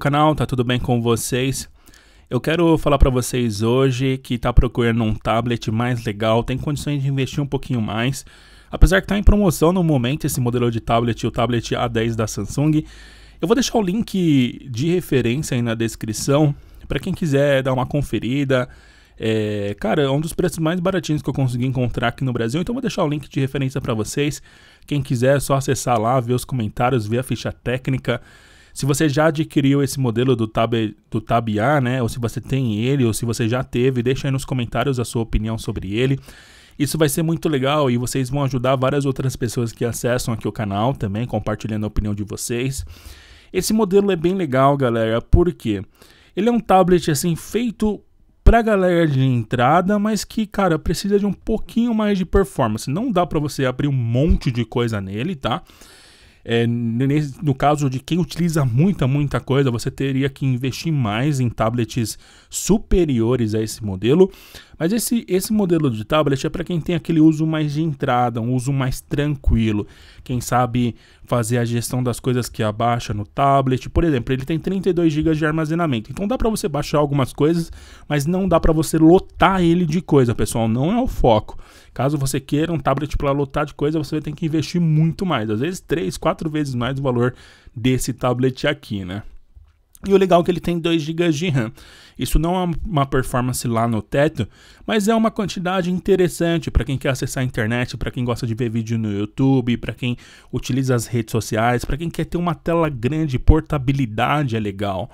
canal, tá tudo bem com vocês? Eu quero falar para vocês hoje que tá procurando um tablet mais legal, tem condições de investir um pouquinho mais. Apesar que tá em promoção no momento esse modelo de tablet, o tablet A10 da Samsung. Eu vou deixar o link de referência aí na descrição para quem quiser dar uma conferida. É, cara, é um dos preços mais baratinhos que eu consegui encontrar aqui no Brasil, então vou deixar o link de referência para vocês. Quem quiser é só acessar lá, ver os comentários, ver a ficha técnica. Se você já adquiriu esse modelo do Tab, do tab A, né? Ou se você tem ele, ou se você já teve, deixa aí nos comentários a sua opinião sobre ele. Isso vai ser muito legal e vocês vão ajudar várias outras pessoas que acessam aqui o canal também, compartilhando a opinião de vocês. Esse modelo é bem legal, galera, porque ele é um tablet assim feito pra galera de entrada, mas que, cara, precisa de um pouquinho mais de performance. Não dá para você abrir um monte de coisa nele, tá? É, no caso de quem utiliza muita, muita coisa, você teria que investir mais em tablets superiores a esse modelo. Mas esse, esse modelo de tablet é para quem tem aquele uso mais de entrada, um uso mais tranquilo. Quem sabe fazer a gestão das coisas que abaixa no tablet. Por exemplo, ele tem 32 GB de armazenamento. Então dá para você baixar algumas coisas, mas não dá para você lotar ele de coisa, pessoal. Não é o foco. Caso você queira um tablet para lotar de coisa, você tem que investir muito mais. Às vezes 3, 4 vezes mais o valor desse tablet aqui, né? E o legal é que ele tem 2 GB de RAM. Isso não é uma performance lá no teto, mas é uma quantidade interessante para quem quer acessar a internet, para quem gosta de ver vídeo no YouTube, para quem utiliza as redes sociais, para quem quer ter uma tela grande, portabilidade é legal.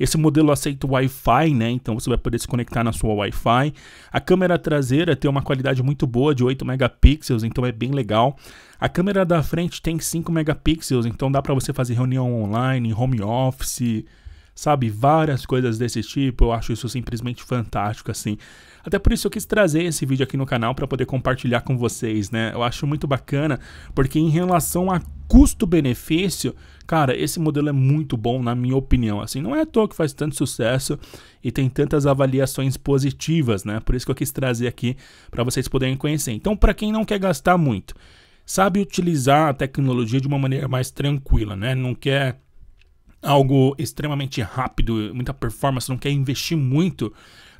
Esse modelo aceita Wi-Fi, né? Então você vai poder se conectar na sua Wi-Fi. A câmera traseira tem uma qualidade muito boa de 8 megapixels, então é bem legal. A câmera da frente tem 5 megapixels, então dá para você fazer reunião online, home office, sabe? Várias coisas desse tipo, eu acho isso simplesmente fantástico, assim. Até por isso eu quis trazer esse vídeo aqui no canal para poder compartilhar com vocês, né? Eu acho muito bacana, porque em relação a custo-benefício, cara, esse modelo é muito bom, na minha opinião. Assim, não é à toa que faz tanto sucesso e tem tantas avaliações positivas, né? Por isso que eu quis trazer aqui para vocês poderem conhecer. Então, para quem não quer gastar muito, sabe utilizar a tecnologia de uma maneira mais tranquila, né? Não quer algo extremamente rápido, muita performance, não quer investir muito,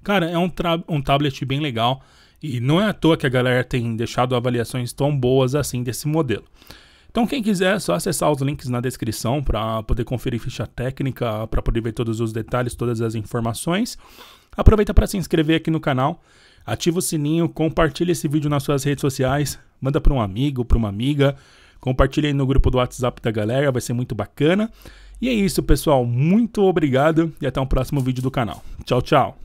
cara, é um, um tablet bem legal. E não é à toa que a galera tem deixado avaliações tão boas assim desse modelo. Então, quem quiser, é só acessar os links na descrição para poder conferir ficha técnica, para poder ver todos os detalhes, todas as informações. Aproveita para se inscrever aqui no canal, ativa o sininho, compartilha esse vídeo nas suas redes sociais, manda para um amigo, para uma amiga, compartilha aí no grupo do WhatsApp da galera, vai ser muito bacana. E é isso, pessoal. Muito obrigado e até o um próximo vídeo do canal. Tchau, tchau.